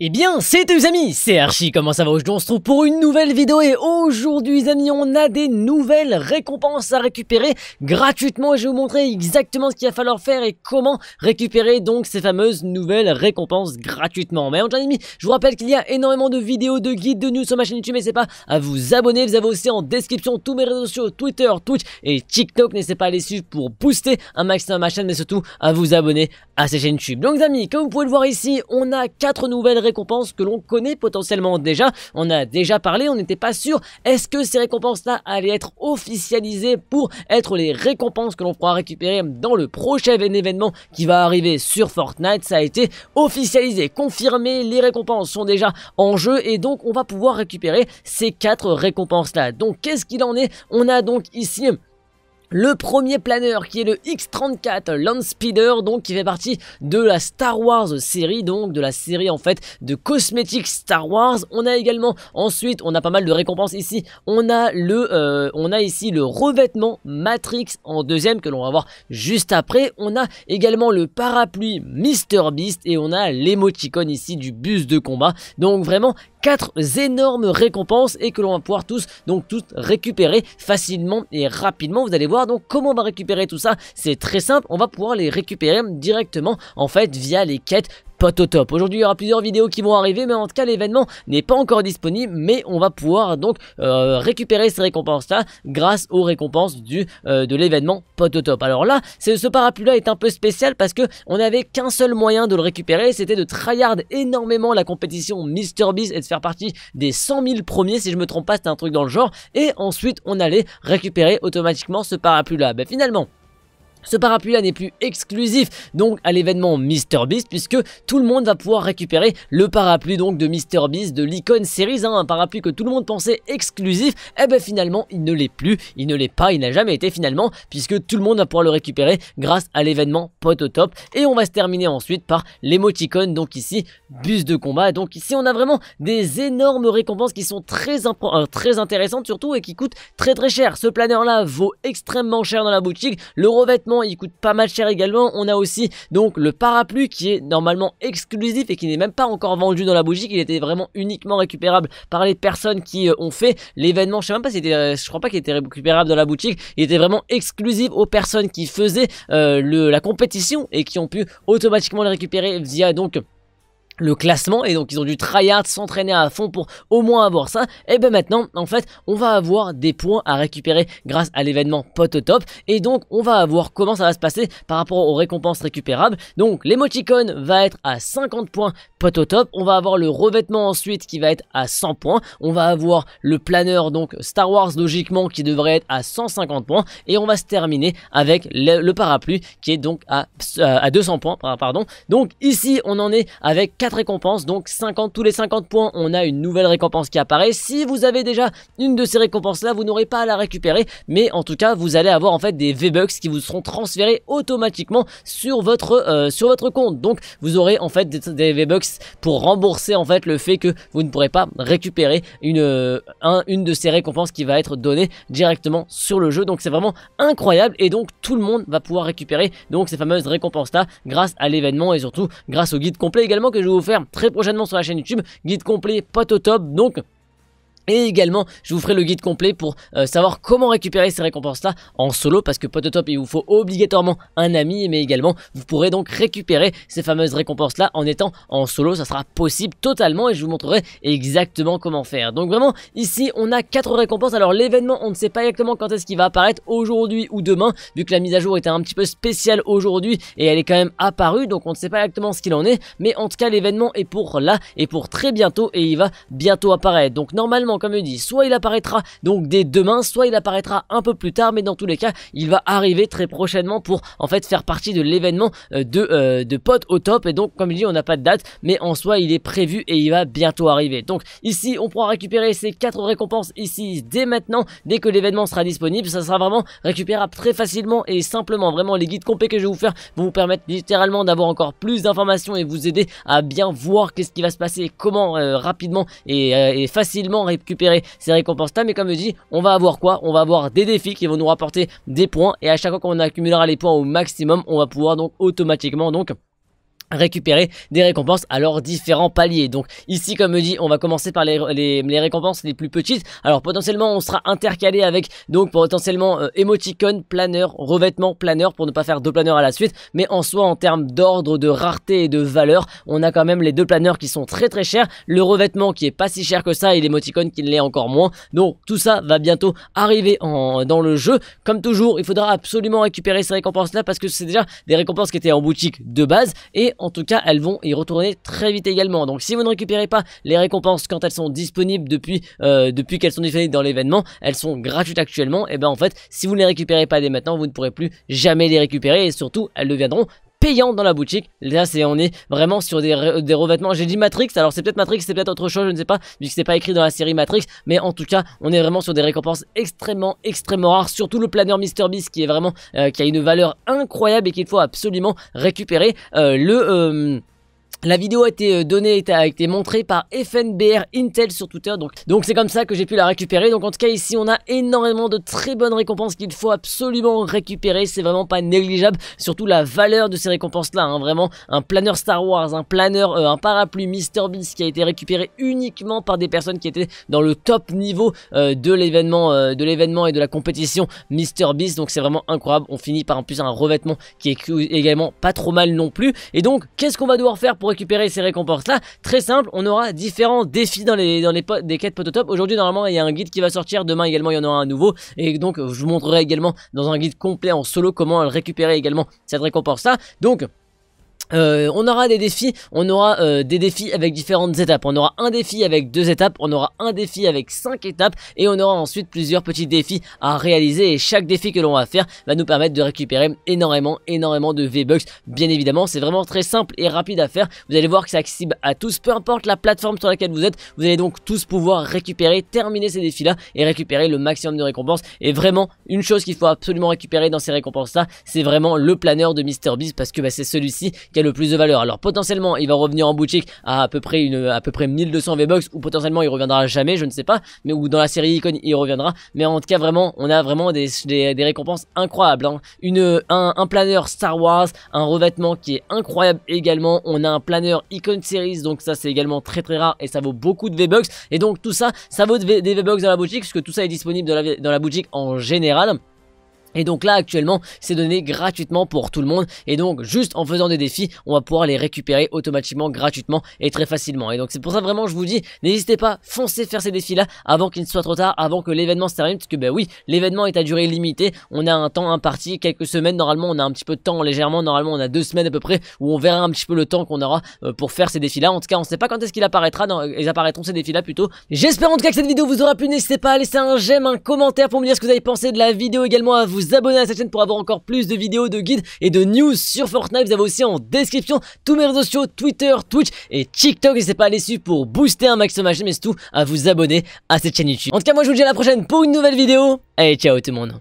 Eh bien, c'est les amis, c'est Archie, comment ça va Aujourd'hui on se trouve pour une nouvelle vidéo et aujourd'hui les amis, on a des nouvelles récompenses à récupérer gratuitement et je vais vous montrer exactement ce qu'il va falloir faire et comment récupérer donc ces fameuses nouvelles récompenses gratuitement. Mais en les amis, je vous rappelle qu'il y a énormément de vidéos, de guides, de news sur ma chaîne YouTube, n'hésitez pas à vous abonner, vous avez aussi en description tous mes réseaux sociaux, Twitter, Twitch et TikTok, n'hésitez pas à les suivre pour booster un maximum ma chaîne mais surtout à vous abonner à ces chaînes tube. Donc les amis, comme vous pouvez le voir ici, on a quatre nouvelles récompenses que l'on connaît potentiellement déjà. On a déjà parlé, on n'était pas sûr. Est-ce que ces récompenses-là allaient être officialisées pour être les récompenses que l'on pourra récupérer dans le prochain événement qui va arriver sur Fortnite Ça a été officialisé, confirmé. Les récompenses sont déjà en jeu et donc on va pouvoir récupérer ces quatre récompenses-là. Donc qu'est-ce qu'il en est On a donc ici le premier planeur qui est le X-34 Landspeeder donc qui fait partie de la Star Wars série donc de la série en fait de cosmétiques Star Wars. On a également ensuite on a pas mal de récompenses ici. On a le euh, on a ici le revêtement Matrix en deuxième que l'on va voir juste après. On a également le parapluie Mister Beast et on a l'émoticône ici du bus de combat. Donc vraiment quatre énormes récompenses et que l'on va pouvoir tous, donc toutes récupérer facilement et rapidement. Vous allez voir donc comment on va récupérer tout ça. C'est très simple, on va pouvoir les récupérer directement en fait via les quêtes top. Aujourd'hui, il y aura plusieurs vidéos qui vont arriver, mais en tout cas, l'événement n'est pas encore disponible, mais on va pouvoir donc euh, récupérer ces récompenses-là grâce aux récompenses du, euh, de l'événement Pot au top. Alors là, ce parapluie-là est un peu spécial parce que on n'avait qu'un seul moyen de le récupérer, c'était de tryhard énormément la compétition Mister Beast et de faire partie des 100 000 premiers, si je me trompe pas, c'était un truc dans le genre, et ensuite on allait récupérer automatiquement ce parapluie-là. Ben finalement, ce parapluie-là n'est plus exclusif donc à l'événement Beast puisque tout le monde va pouvoir récupérer le parapluie donc de Beast de l'icône série 1 hein, un parapluie que tout le monde pensait exclusif, et eh ben finalement il ne l'est plus, il ne l'est pas, il n'a jamais été finalement puisque tout le monde va pouvoir le récupérer grâce à l'événement Pot au Top et on va se terminer ensuite par l'émoticône donc ici bus de combat donc ici on a vraiment des énormes récompenses qui sont très, euh, très intéressantes surtout et qui coûtent très très cher. Ce planeur là vaut extrêmement cher dans la boutique, le revêtement il coûte pas mal cher également. On a aussi donc le parapluie qui est normalement exclusif et qui n'est même pas encore vendu dans la boutique il était vraiment uniquement récupérable par les personnes qui euh, ont fait l'événement. Je sais même pas si était, euh, je crois pas qu'il était récupérable dans la boutique. Il était vraiment exclusif aux personnes qui faisaient euh, la compétition et qui ont pu automatiquement le récupérer via donc le classement et donc ils ont dû tryhard s'entraîner à fond pour au moins avoir ça et eh ben maintenant en fait on va avoir des points à récupérer grâce à l'événement pot au top et donc on va avoir comment ça va se passer par rapport aux récompenses récupérables donc l'émoticône va être à 50 points pot au top on va avoir le revêtement ensuite qui va être à 100 points on va avoir le planeur donc Star Wars logiquement qui devrait être à 150 points et on va se terminer avec le, parapluie qui est donc à, euh, à 200 points pardon donc ici on en est avec récompenses, donc 50 tous les 50 points, on a une nouvelle récompense qui apparaît. Si vous avez déjà une de ces récompenses-là, vous n'aurez pas à la récupérer, mais en tout cas, vous allez avoir en fait des V-Bucks qui vous seront transférés automatiquement sur votre euh, sur votre compte. Donc, vous aurez en fait des, V-Bucks pour rembourser en fait le fait que vous ne pourrez pas récupérer une euh, une de ces récompenses qui va être donnée directement sur le jeu. Donc, c'est vraiment incroyable et donc tout le monde va pouvoir récupérer donc ces fameuses récompenses là grâce à l'événement et surtout grâce au guide complet également que je vous faire très prochainement sur la chaîne YouTube. Guide complet, pote au top. Donc, et également, je vous ferai le guide complet pour euh, savoir comment récupérer ces récompenses-là en solo, parce que top il vous faut obligatoirement un ami, mais également, vous pourrez donc récupérer ces fameuses récompenses-là en étant en solo, ça sera possible totalement, et je vous montrerai exactement comment faire. Donc vraiment, ici, on a quatre récompenses, alors l'événement, on ne sait pas exactement quand est-ce qu'il va apparaître, aujourd'hui ou demain, vu que la mise à jour était un petit peu spéciale aujourd'hui, et elle est quand même apparue, donc on ne sait pas exactement ce qu'il en est, mais en tout cas, l'événement est pour là, et pour très bientôt, et il va bientôt apparaître. Donc normalement, comme je dis. Soit il apparaîtra donc dès demain, soit il apparaîtra un peu plus tard, mais dans tous les cas, il va arriver très prochainement pour en fait faire partie de l'événement euh, de, euh, potes au top. Et donc, comme je dis, on n'a pas de date, mais en soi, il est prévu et il va bientôt arriver. Donc ici, on pourra récupérer ces quatre récompenses ici dès maintenant, dès que l'événement sera disponible. Ça sera vraiment récupérable très facilement et simplement. Vraiment, les guides complets que je vais vous faire vont vous permettre littéralement d'avoir encore plus d'informations et vous aider à bien voir qu'est-ce qui va se passer, comment euh, rapidement et, et facilement répondre récupérer ces récompenses là. Mais comme je dis, on va avoir quoi On va avoir des défis qui vont nous rapporter des points. Et à chaque fois qu'on accumulera les points au maximum, on va pouvoir donc automatiquement donc récupérer des récompenses à leurs différents paliers. Donc ici, comme dit, on va commencer par les, récompenses les plus petites. Alors potentiellement, on sera intercalé avec donc potentiellement euh, planeur, revêtement, planeur pour ne pas faire deux planeurs à la suite. Mais en soi, en termes d'ordre, de rareté et de valeur, on a quand même les deux planeurs qui sont très très chers. Le revêtement qui est pas si cher que ça et l'émoticône qui l'est encore moins. Donc tout ça va bientôt arriver dans le jeu. Comme toujours, il faudra absolument récupérer ces récompenses là parce que c'est déjà des récompenses qui étaient en boutique de base et en tout cas, elles vont y retourner très vite également. Donc si vous ne récupérez pas les récompenses quand elles sont disponibles depuis, euh, depuis qu'elles sont disponibles dans l'événement, elles sont gratuites actuellement. Et eh ben en fait, si vous ne les récupérez pas dès maintenant, vous ne pourrez plus jamais les récupérer. Et surtout, elles deviendront Payant dans la boutique. Là, c'est on est vraiment sur des, revêtements. J'ai dit Matrix, alors c'est peut-être Matrix, c'est peut-être autre chose, je ne sais pas, vu que c'est pas écrit dans la série Matrix, mais en tout cas, on est vraiment sur des récompenses extrêmement, extrêmement rares. Surtout le planeur Mister Beast qui est vraiment, euh, qui a une valeur incroyable et qu'il faut absolument récupérer. Euh, le euh, la vidéo a été euh, donnée, a été montrée par FNBR Intel sur Twitter, donc c'est comme ça que j'ai pu la récupérer. Donc en tout cas ici on a énormément de très bonnes récompenses qu'il faut absolument récupérer, c'est vraiment pas négligeable. Surtout la valeur de ces récompenses là, hein. vraiment un planeur Star Wars, un planeur, euh, un parapluie Mister Beast qui a été récupéré uniquement par des personnes qui étaient dans le top niveau euh, de l'événement, de l'événement et de la compétition Mister Beast. Donc c'est vraiment incroyable. On finit par en plus un revêtement qui est également pas trop mal non plus. Et donc qu'est-ce qu'on va devoir faire pour récupérer ces récompenses-là, très simple, on aura différents défis dans les, dans les des quêtes pototop. Aujourd'hui, normalement, il y a un guide qui va sortir. Demain également, il y en aura un nouveau. Et donc, je vous montrerai également dans un guide complet en solo comment récupérer également cette récompense-là. Donc, euh, on aura des défis, on aura euh, des défis avec différentes étapes. On aura un défi avec deux étapes, on aura un défi avec cinq étapes et on aura ensuite plusieurs petits défis à réaliser et chaque défi que l'on va faire va nous permettre de récupérer énormément, énormément de V-Bucks. Bien évidemment, c'est vraiment très simple et rapide à faire. Vous allez voir que c'est accessible à tous, peu importe la plateforme sur laquelle vous êtes. Vous allez donc tous pouvoir récupérer, terminer ces défis-là et récupérer le maximum de récompenses. Et vraiment, une chose qu'il faut absolument récupérer dans ces récompenses-là, c'est vraiment le planeur de MrBeast parce que bah, c'est celui-ci qui a le plus de valeur. Alors potentiellement, il va revenir en boutique à à peu près une à peu près 1200 V-Bucks ou potentiellement il reviendra jamais, je ne sais pas, mais ou dans la série Icon, il reviendra, mais en tout cas vraiment, on a vraiment des, des, récompenses incroyables hein. Une un, un planeur Star Wars, un revêtement qui est incroyable également, on a un planeur Icon Series, donc ça c'est également très très rare et ça vaut beaucoup de V-Bucks et donc tout ça, ça vaut des V-Bucks dans la boutique puisque tout ça est disponible la, dans la boutique en général. Et donc là actuellement c'est donné gratuitement pour tout le monde et donc juste en faisant des défis on va pouvoir les récupérer automatiquement gratuitement et très facilement et donc c'est pour ça vraiment je vous dis n'hésitez pas foncez faire ces défis là avant qu'il ne soit trop tard avant que l'événement se termine parce que ben oui l'événement est à durée limitée on a un temps imparti quelques semaines normalement on a un petit peu de temps légèrement normalement on a deux semaines à peu près où on verra un petit peu le temps qu'on aura euh, pour faire ces défis là en tout cas on sait pas quand est-ce qu'il apparaîtra dans, euh, ils apparaîtront ces défis là plutôt j'espère en tout cas que cette vidéo vous aura plu n'hésitez pas à laisser un j'aime un commentaire pour me dire ce que vous avez pensé de la vidéo également à vous abonner à cette chaîne pour avoir encore plus de vidéos, de guides et de news sur Fortnite. Vous avez aussi en description tous mes réseaux sociaux, Twitter, Twitch et TikTok. N'hésitez pas à les suivre pour booster un maximum ma chaîne, mais à vous abonner à cette chaîne YouTube. En tout cas, moi je vous dis à la prochaine pour une nouvelle vidéo. Allez, ciao tout le monde